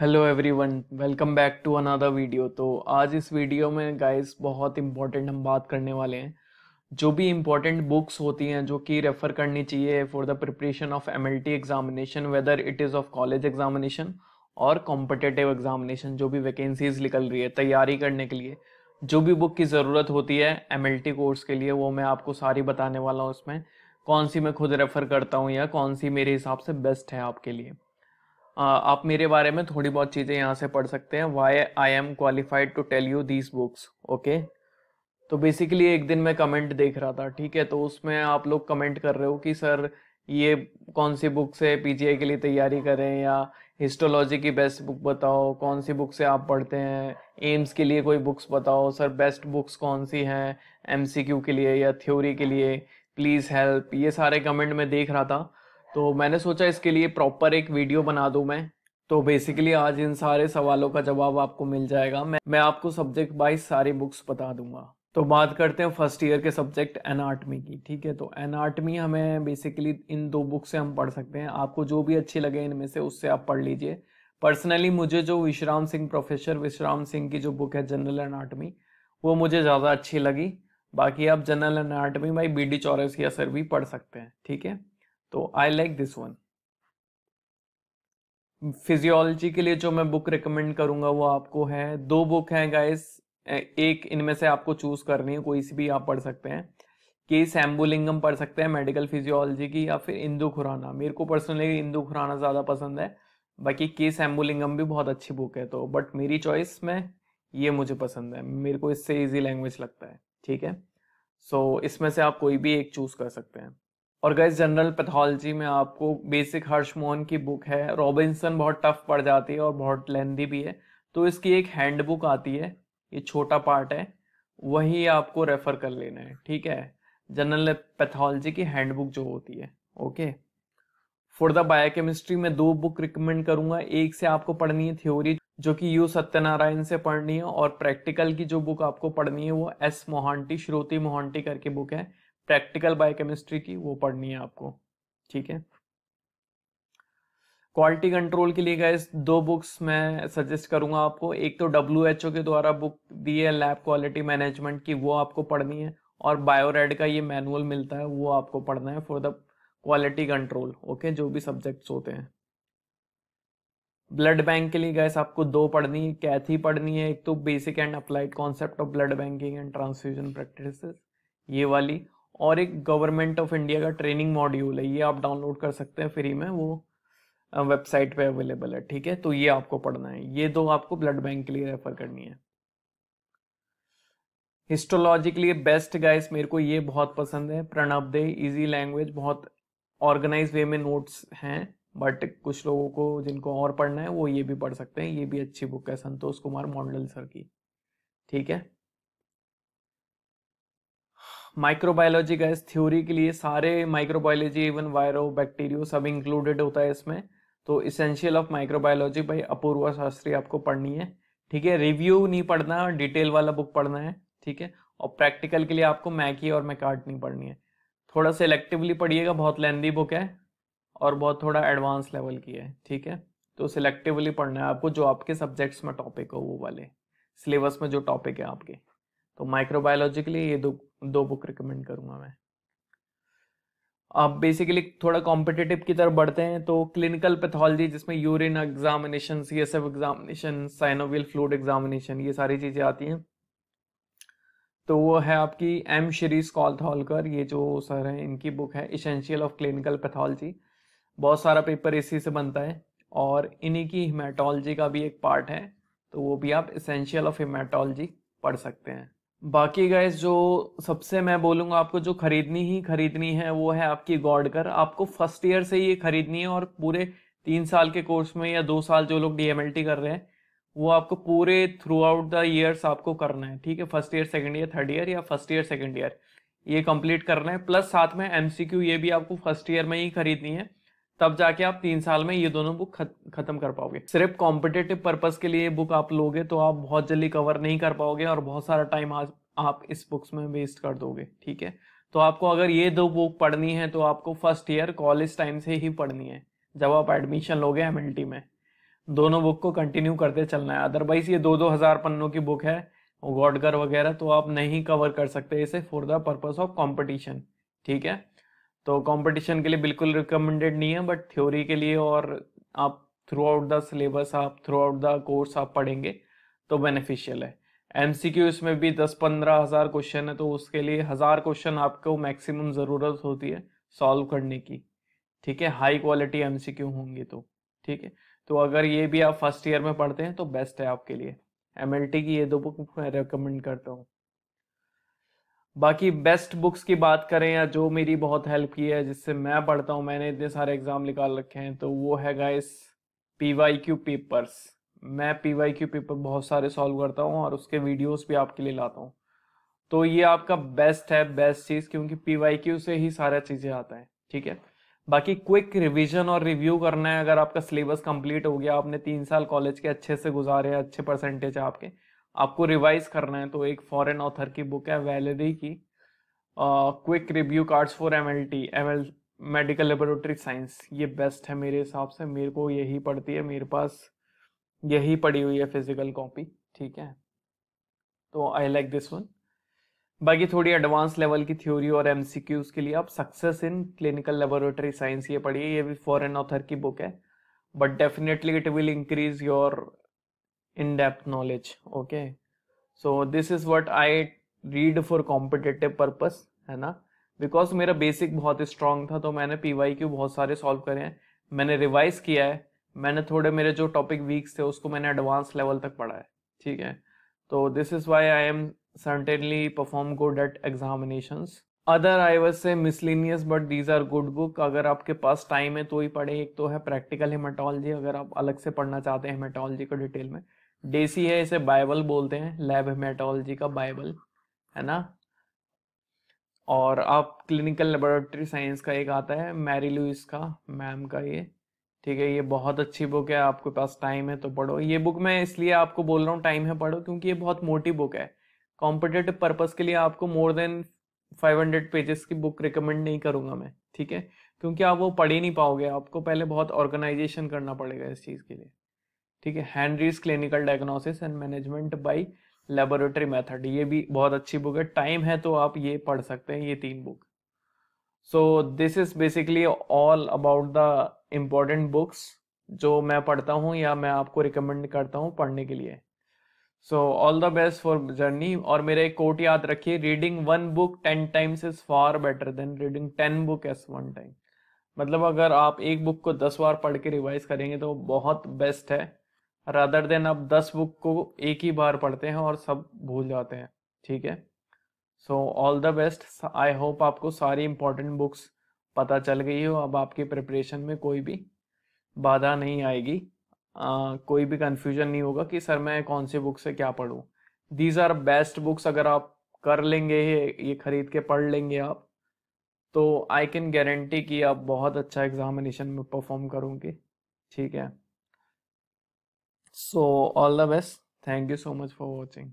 hello everyone welcome back to another video तो आज इस वीडियो में गाइस बहुत इम्पोर्टेंट हम बात करने वाले हैं जो भी इम्पोर्टेंट बुक्स होती हैं जो कि रेफ़र करनी चाहिए for the preparation of M examination whether it is of college examination और कॉम्पिटेटिव एग्जामिनेशन जो भी वैकेंसीज निकल रही है तैयारी करने के लिए जो भी बुक की ज़रूरत होती है एम कोर्स के लिए वो मैं आपको सारी बताने वाला हूँ उसमें कौन सी मैं खुद रेफ़र करता हूँ या कौन सी मेरे हिसाब से बेस्ट है आपके लिए आप मेरे बारे में थोड़ी बहुत चीज़ें यहाँ से पढ़ सकते हैं why I am qualified to tell you these books okay तो बेसिकली एक दिन मैं कमेंट देख रहा था ठीक है तो उसमें आप लोग कमेंट कर रहे हो कि सर ये कौन सी बुक से आई के लिए तैयारी करें या हिस्टोलॉजी की बेस्ट बुक बताओ कौन सी बुक से आप पढ़ते हैं एम्स के लिए कोई बुक्स बताओ सर बेस्ट बुक्स कौन सी हैं क्यू के लिए या थ्योरी के लिए प्लीज़ हेल्प ये सारे कमेंट मैं देख रहा था तो मैंने सोचा इसके लिए प्रॉपर एक वीडियो बना दूं मैं तो बेसिकली आज इन सारे सवालों का जवाब आपको मिल जाएगा मैं मैं आपको सब्जेक्ट वाइज सारी बुक्स बता दूंगा तो बात करते हैं फर्स्ट ईयर के सब्जेक्ट एनाटमी की ठीक है तो एनाटमी हमें बेसिकली इन दो बुक से हम पढ़ सकते हैं आपको जो भी अच्छी लगे इनमें से उससे आप पढ़ लीजिए पर्सनली मुझे जो विश्राम सिंह प्रोफेसर विश्राम सिंह की जो बुक है जनरल एनाटमी वो मुझे ज़्यादा अच्छी लगी बाकी आप general anatomy by B D Chaurasia sir भी पढ़ सकते हैं ठीक है तो I like this one physiology के लिए जो मैं बुक रिकमेंड करूंगा वो आपको है दो बुक हैं गाइस एक इनमें से आपको चूज करनी है कोई सी भी आप पढ़ सकते हैं के सैम्बुलिंगम पढ़ सकते हैं मेडिकल फिजियोलॉजी की या फिर इंदू खुराना मेरे को पर्सनली इंदू खुराना ज़्यादा पसंद है बाकी के सैम्बुलिंगम भी बहुत अच्छी बुक है तो बट मेरी चॉइस में ये मुझे पसंद है मेरे को इससे ईजी लैंग्वेज लगता है ठीक है सो so, इसमें से आप कोई भी एक चूज़ कर सकते हैं और गैस जनरल पैथोलॉजी में आपको बेसिक हर्ष मोहन की बुक है रॉबिन्सन बहुत टफ पड़ जाती है और बहुत लेंदी भी है तो इसकी एक हैंडबुक आती है ये छोटा पार्ट है वही आपको रेफर कर लेना है ठीक है जनरल पैथोलॉजी की हैंडबुक जो होती है ओके फॉर द बायोकेमिस्ट्री में दो बुक रिकमेंड करूंगा एक से आपको पढ़नी है थ्योरी जो कि यू सत्यनारायण से पढ़नी है और प्रैक्टिकल की जो बुक आपको पढ़नी है वो एस मोहंटी श्रोति मोहंटी करके बुक है प्रैक्टिकल बायोकेमिस्ट्री की वो पढ़नी है आपको ठीक है क्वालिटी कंट्रोल के लिए गाइस दो बुक्स मैं सजेस्ट करूंगा आपको एक तो डब्ल्यू एच ओ के द्वारा बुक दी है लैब क्वालिटी मैनेजमेंट की वो आपको पढ़नी है और बायोरेड का ये मैनुअल मिलता है वो आपको पढ़ना है for the quality control okay जो भी सब्जेक्ट्स होते हैं ब्लड बैंक के लिए गैस आपको दो पढ़नी है कैथी पढ़नी है एक तो basic and applied concept of blood banking and transfusion practice ये वाली और एक गवर्नमेंट ऑफ इंडिया का ट्रेनिंग मॉड्यूल है ये आप डाउनलोड कर सकते हैं फ्री में वो वेबसाइट पे अवेलेबल है ठीक है तो ये आपको पढ़ना है ये दो आपको ब्लड बैंक के लिए रेफर करनी है हिस्टोलॉजिकली बेस्ट गाइस मेरे को ये बहुत पसंद है प्रणब दे इजी लैंग्वेज बहुत ऑर्गेनाइज वे में नोट्स हैं बट कुछ लोगों को जिनको और पढ़ना है वो ये भी पढ़ सकते हैं ये भी अच्छी बुक है संतोष कुमार मॉडल सर की ठीक है माइक्रोबायोलॉजी इस थ्योरी के लिए सारे माइक्रोबायोलॉजी इवन वायरो बैक्टीरियो सब इंक्लूडेड होता है इसमें तो इसेंशियल ऑफ माइक्रोबायोलॉजी भाई अपूर्वा शास्त्री आपको पढ़नी है ठीक है रिव्यू नहीं पढ़ना डिटेल वाला बुक पढ़ना है ठीक है और प्रैक्टिकल के लिए आपको मैकी और नहीं पढ़नी है थोड़ा सिलेक्टिवली पढ़िएगा बहुत लेंदी बुक है और बहुत थोड़ा एडवांस लेवल की है ठीक है तो सिलेक्टिवली पढ़ना है आपको जो आपके सब्जेक्ट्स में टॉपिक हो वो वाले सिलेबस में जो टॉपिक है आपके तो माइक्रोबायोलॉजी के लिए ये दो दो बुक रिकमेंड करूंगा मैं आप बेसिकली थोड़ा कॉम्पिटेटिव की तरफ बढ़ते हैं तो क्लिनिकल पैथोलॉजी जिसमें urine examination C S F examination synovial fluid examination ये सारी चीज़ें आती हैं तो वो है आपकी एम शरीज कॉलथॉलकर ये जो सर हैं इनकी बुक है इसेंशियल ऑफ क्लिनिकल पैथोलॉजी बहुत सारा पेपर इसी से बनता है और इन्हीं की हिमाटोलॉजी का भी एक पार्ट है तो वो भी आप इसेंशियल ऑफ हिमाटोलॉजी पढ़ सकते हैं बाकी गैस जो सबसे मैं बोलूँगा आपको जो खरीदनी ही खरीदनी है वो है आपकी गॉडकर आपको फर्स्ट ईयर से ये खरीदनी है और पूरे तीन साल के कोर्स में या दो साल जो लोग डीएमएलटी कर रहे हैं वो आपको पूरे थ्रू आउट द ईयर्स आपको करना है ठीक है first year second year third year या फर्स्ट ईयर सेकेंड ईयर ये कंप्लीट करना है प्लस साथ में एमसीक्यू ये भी आपको फर्स्ट ईयर में ही खरीदनी है तब जाके आप तीन साल में ये दोनों बुक खत्म कर पाओगे सिर्फ कॉम्पिटेटिव पर्पज के लिए बुक आप लोगे तो आप बहुत जल्दी कवर नहीं कर पाओगे और बहुत सारा टाइम आज आप इस बुक्स में वेस्ट कर दोगे ठीक है तो आपको अगर ये दो बुक पढ़नी है तो आपको फर्स्ट ईयर कॉलेज टाइम से ही पढ़नी है जब आप एडमिशन लोगे एम में दोनों बुक को कंटिन्यू करते चलना है अदरवाइज ये दो दो हज़ार पन्नों की बुक है गॉडगर वगैरह तो आप नहीं कवर कर सकते इसे for the purpose of competition ठीक है तो कंपटीशन के लिए बिल्कुल रिकमेंडेड नहीं है बट थ्योरी के लिए और आप थ्रू आउट द सिलेबस आप थ्रू आउट द कोर्स आप पढ़ेंगे तो बेनिफिशियल है एम सी क्यू इसमें भी दस पंद्रह हज़ार क्वेश्चन है तो उसके लिए हज़ार क्वेश्चन आपको मैक्सिमम ज़रूरत होती है सॉल्व करने की ठीक है high quality M C Q होंगे तो ठीक है तो अगर ये भी आप फर्स्ट ईयर में पढ़ते हैं तो बेस्ट है आपके लिए एम एल टी की ये दो बुक मैं रिकमेंड करता हूँ बाकी बेस्ट बुक्स की बात करें या जो मेरी बहुत हेल्प की है जिससे मैं पढ़ता हूँ मैंने इतने सारे एग्जाम निकाल रखे हैं तो वो है guys P Y Q papers मैं पी वाई क्यू पेपर बहुत सारे सॉल्व करता हूँ और उसके वीडियोस भी आपके लिए लाता हूँ तो ये आपका बेस्ट है बेस्ट चीज़ क्योंकि पी वाई क्यू से ही सारा चीज़ें आता है ठीक है बाकी क्विक रिवीजन और रिव्यू करना है अगर आपका सिलेबस कंप्लीट हो गया आपने तीन साल कॉलेज के अच्छे से गुजारे हैं अच्छे परसेंटेज है आपके आपको रिवाइज करना है तो एक फॉरेन ऑथर की बुक है वैलरी की quick review cards for M L T M L medical laboratory science ये बेस्ट है मेरे हिसाब से मेरे को यही पड़ती है मेरे पास यही पड़ी हुई है फिजिकल कॉपी ठीक है तो आई लाइक दिस वन बाकी थोड़ी एडवांस लेवल की थ्योरी और एम के लिए आप success in clinical laboratory science ये पढ़िए ये भी फॉरेन ऑथर की बुक है but definitely it will increase your in-depth knowledge okay so this is what I read for competitive purpose है ना बिकॉज मेरा बेसिक बहुत स्ट्रांग था तो मैंने पी वाई क्यू बहुत सारे सॉल्व करे हैं मैंने रिवाइज किया है मैंने थोड़े मेरे जो टॉपिक वीक्स थे उसको मैंने एडवांस लेवल तक पढ़ा है ठीक है तो this is why I am certainly perform good at examination other I was say miscellaneous but these are good book अगर आपके पास टाइम है तो ही पढ़े एक तो है प्रैक्टिकल हेमाटोलॉजी अगर आप अलग से पढ़ना चाहते हैं हेमाटोलॉजी को डिटेल में डेसी है इसे बाइबल बोलते हैं लैब हेमेटोलॉजी का बाइबल है ना और आप क्लिनिकल लेबोरेटरी साइंस का एक आता है मैरी लुइस का मैम का ये ठीक है ये बहुत अच्छी बुक है आपके पास टाइम है तो पढ़ो ये बुक मैं इसलिए आपको बोल रहा हूँ टाइम है पढ़ो क्योंकि ये बहुत मोटी बुक है कॉम्पिटेटिव पर्पज़ के लिए आपको मोर देन 500 पेजेस की बुक रिकमेंड नहीं करूँगा मैं ठीक है क्योंकि आप वो पढ़ ही नहीं पाओगे आपको पहले बहुत ऑर्गेनाइजेशन करना पड़ेगा इस चीज़ के लिए ठीक है Henry's clinical diagnosis and management by laboratory method ये भी बहुत अच्छी बुक है टाइम है तो आप ये पढ़ सकते हैं ये तीन book so this is basically all about the important books जो मैं पढ़ता हूँ या मैं आपको रिकमेंड करता हूँ पढ़ने के लिए so all the best for journey और मेरा एक कोट याद रखिए reading one book ten times is far better than reading ten book as one time मतलब अगर आप एक बुक को दस बार पढ़ के रिवाइज करेंगे तो बहुत बेस्ट है रादर देन अब दस बुक को एक ही बार पढ़ते हैं और सब भूल जाते हैं ठीक है so all the best I hope आपको सारी इंपॉर्टेंट बुक्स पता चल गई हो अब आपकी प्रिपरेशन में कोई भी बाधा नहीं आएगी Uh, कोई भी कन्फ्यूजन नहीं होगा कि सर मैं कौन सी बुक से क्या पढ़ूँ दीज आर बेस्ट बुक्स अगर आप कर लेंगे ये खरीद के पढ़ लेंगे आप तो आई कैन गारंटी कि आप बहुत अच्छा एग्जामिनेशन में परफॉर्म करोगे ठीक है so all the best thank you so much for watching